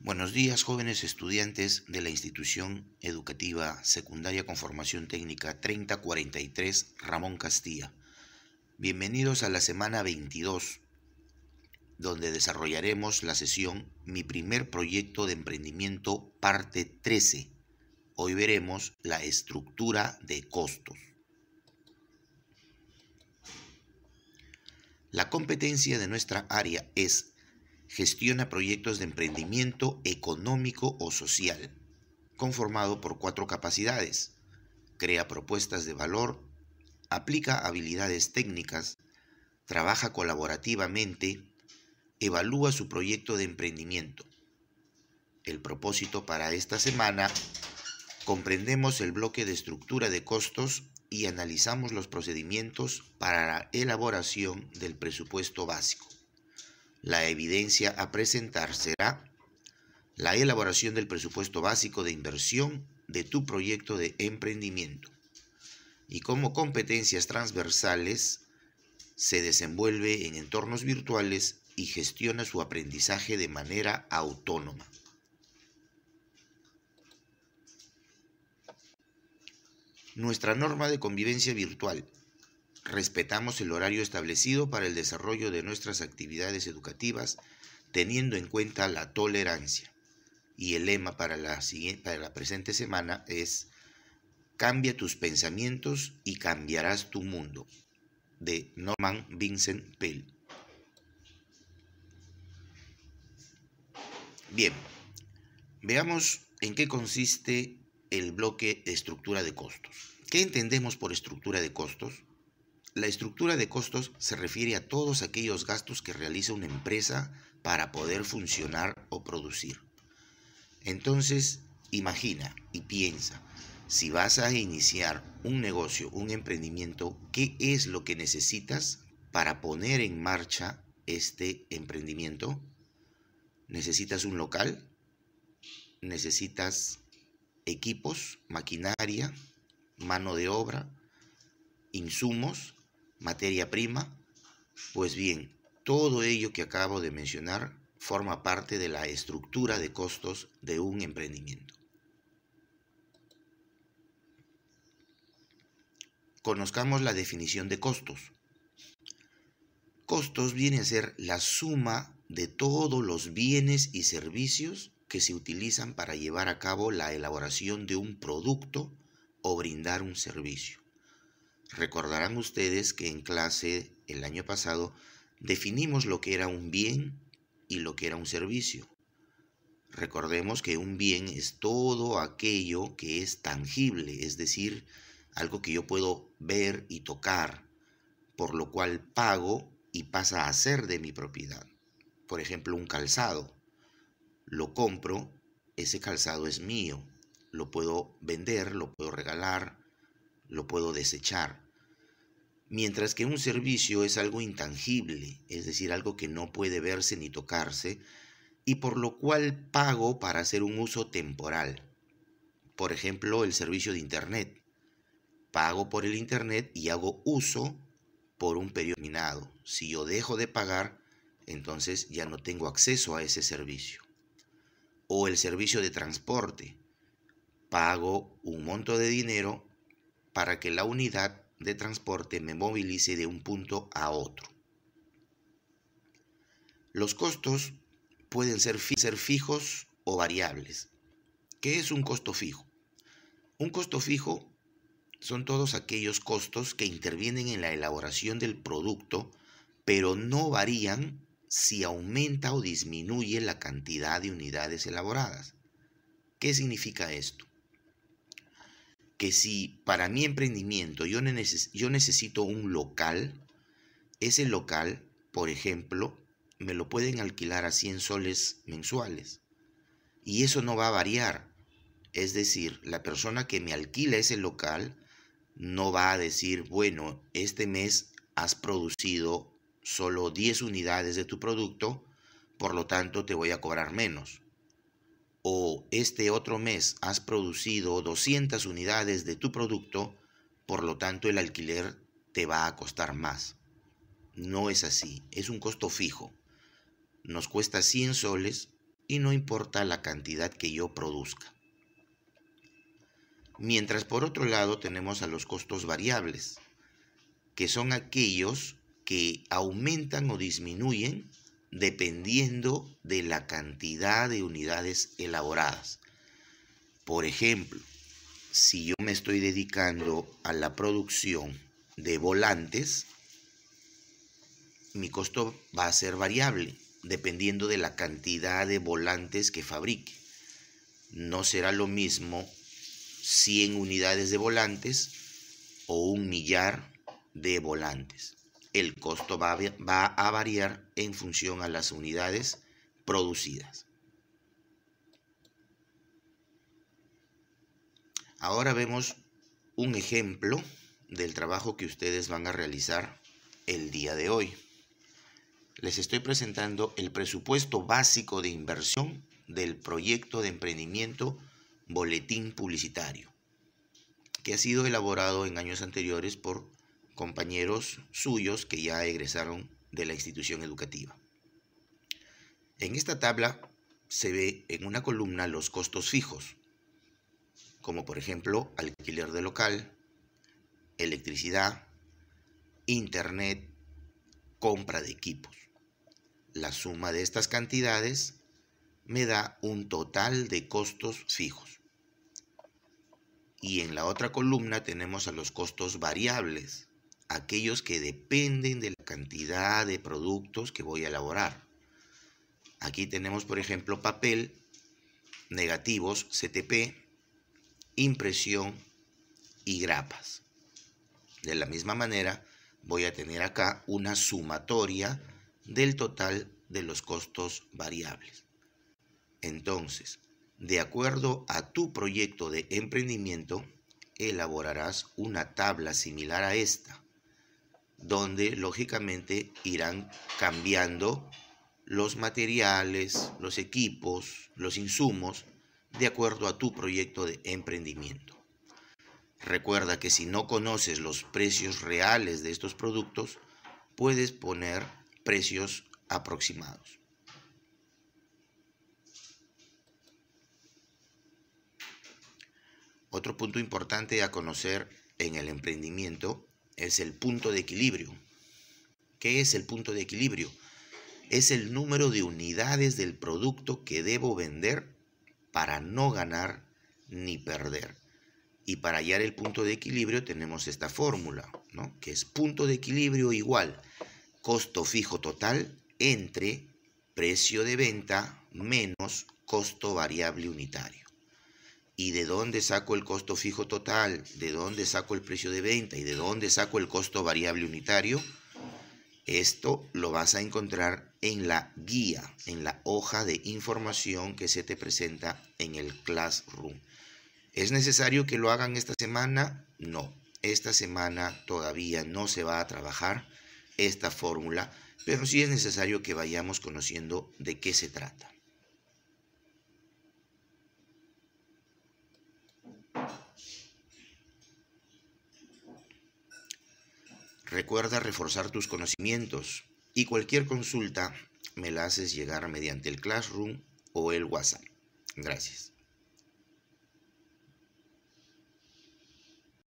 Buenos días, jóvenes estudiantes de la institución educativa secundaria con formación técnica 3043 Ramón Castilla. Bienvenidos a la semana 22, donde desarrollaremos la sesión Mi primer proyecto de emprendimiento, parte 13. Hoy veremos la estructura de costos. La competencia de nuestra área es gestiona proyectos de emprendimiento económico o social, conformado por cuatro capacidades. Crea propuestas de valor, aplica habilidades técnicas, trabaja colaborativamente, evalúa su proyecto de emprendimiento. El propósito para esta semana, comprendemos el bloque de estructura de costos y analizamos los procedimientos para la elaboración del presupuesto básico. La evidencia a presentar será la elaboración del presupuesto básico de inversión de tu proyecto de emprendimiento y como competencias transversales se desenvuelve en entornos virtuales y gestiona su aprendizaje de manera autónoma. Nuestra norma de convivencia virtual Respetamos el horario establecido para el desarrollo de nuestras actividades educativas, teniendo en cuenta la tolerancia. Y el lema para la, siguiente, para la presente semana es Cambia tus pensamientos y cambiarás tu mundo, de Norman Vincent Pell. Bien, veamos en qué consiste el bloque estructura de costos. ¿Qué entendemos por estructura de costos? La estructura de costos se refiere a todos aquellos gastos que realiza una empresa para poder funcionar o producir. Entonces, imagina y piensa, si vas a iniciar un negocio, un emprendimiento, ¿qué es lo que necesitas para poner en marcha este emprendimiento? ¿Necesitas un local? ¿Necesitas equipos, maquinaria, mano de obra, insumos? materia prima? Pues bien, todo ello que acabo de mencionar forma parte de la estructura de costos de un emprendimiento. Conozcamos la definición de costos. Costos viene a ser la suma de todos los bienes y servicios que se utilizan para llevar a cabo la elaboración de un producto o brindar un servicio. Recordarán ustedes que en clase el año pasado definimos lo que era un bien y lo que era un servicio. Recordemos que un bien es todo aquello que es tangible, es decir, algo que yo puedo ver y tocar, por lo cual pago y pasa a ser de mi propiedad. Por ejemplo, un calzado. Lo compro, ese calzado es mío, lo puedo vender, lo puedo regalar, lo puedo desechar. Mientras que un servicio es algo intangible, es decir, algo que no puede verse ni tocarse, y por lo cual pago para hacer un uso temporal. Por ejemplo, el servicio de Internet. Pago por el Internet y hago uso por un periodo determinado. Si yo dejo de pagar, entonces ya no tengo acceso a ese servicio. O el servicio de transporte. Pago un monto de dinero para que la unidad de transporte me movilice de un punto a otro. Los costos pueden ser, fijos o variables. ¿Qué es un costo fijo? Un costo fijo son todos aquellos costos que intervienen en la elaboración del producto, pero no varían si aumenta o disminuye la cantidad de unidades elaboradas. ¿Qué significa esto? que si para mi emprendimiento yo, yo necesito un local, ese local, por ejemplo, me lo pueden alquilar a 100 soles mensuales. Y eso no va a variar. Es decir, la persona que me alquila ese local no va a decir, bueno, este mes has producido solo 10 unidades de tu producto, por lo tanto te voy a cobrar menos este otro mes has producido 200 unidades de tu producto, por lo tanto el alquiler te va a costar más. No es así, es un costo fijo. Nos cuesta 100 soles y no importa la cantidad que yo produzca. Mientras por otro lado tenemos a los costos variables, que son aquellos que aumentan o disminuyen dependiendo de la cantidad de unidades elaboradas. Por ejemplo, si yo me estoy dedicando a la producción de volantes, mi costo va a ser variable dependiendo de la cantidad de volantes que fabrique. No será lo mismo 100 unidades de volantes o un millar de volantes el costo va a, variar en función a las unidades producidas. Ahora vemos un ejemplo del trabajo que ustedes van a realizar el día de hoy. Les estoy presentando el presupuesto básico de inversión del proyecto de emprendimiento Boletín Publicitario, que ha sido elaborado en años anteriores por compañeros suyos que ya egresaron de la institución educativa. En esta tabla se ve en una columna los costos fijos, como por ejemplo alquiler de local, electricidad, internet, compra de equipos. La suma de estas cantidades me da un total de costos fijos. Y en la otra columna tenemos a los costos variables, aquellos que dependen de la cantidad de productos que voy a elaborar. Aquí tenemos, por ejemplo, papel, negativos, CTP, impresión y grapas. De la misma manera, voy a tener acá una sumatoria del total de los costos variables. Entonces, de acuerdo a tu proyecto de emprendimiento, elaborarás una tabla similar a esta, donde lógicamente irán cambiando los materiales, los equipos, los insumos, de acuerdo a tu proyecto de emprendimiento. Recuerda que si no conoces los precios reales de estos productos, puedes poner precios aproximados. Otro punto importante a conocer en el emprendimiento es el punto de equilibrio. ¿Qué es el punto de equilibrio? Es el número de unidades del producto que debo vender para no ganar ni perder. Y para hallar el punto de equilibrio tenemos esta fórmula, ¿no? que es punto de equilibrio igual costo fijo total entre precio de venta menos costo variable unitario. ¿Y de dónde saco el costo fijo total? ¿De dónde saco el precio de venta? ¿Y de dónde saco el costo variable unitario? Esto lo vas a encontrar en la guía, en la hoja de información que se te presenta en el Classroom. ¿Es necesario que lo hagan esta semana? No, esta semana todavía no se va a trabajar esta fórmula, pero sí es necesario que vayamos conociendo de qué se trata. Recuerda reforzar tus conocimientos y cualquier consulta me la haces llegar mediante el Classroom o el WhatsApp. Gracias.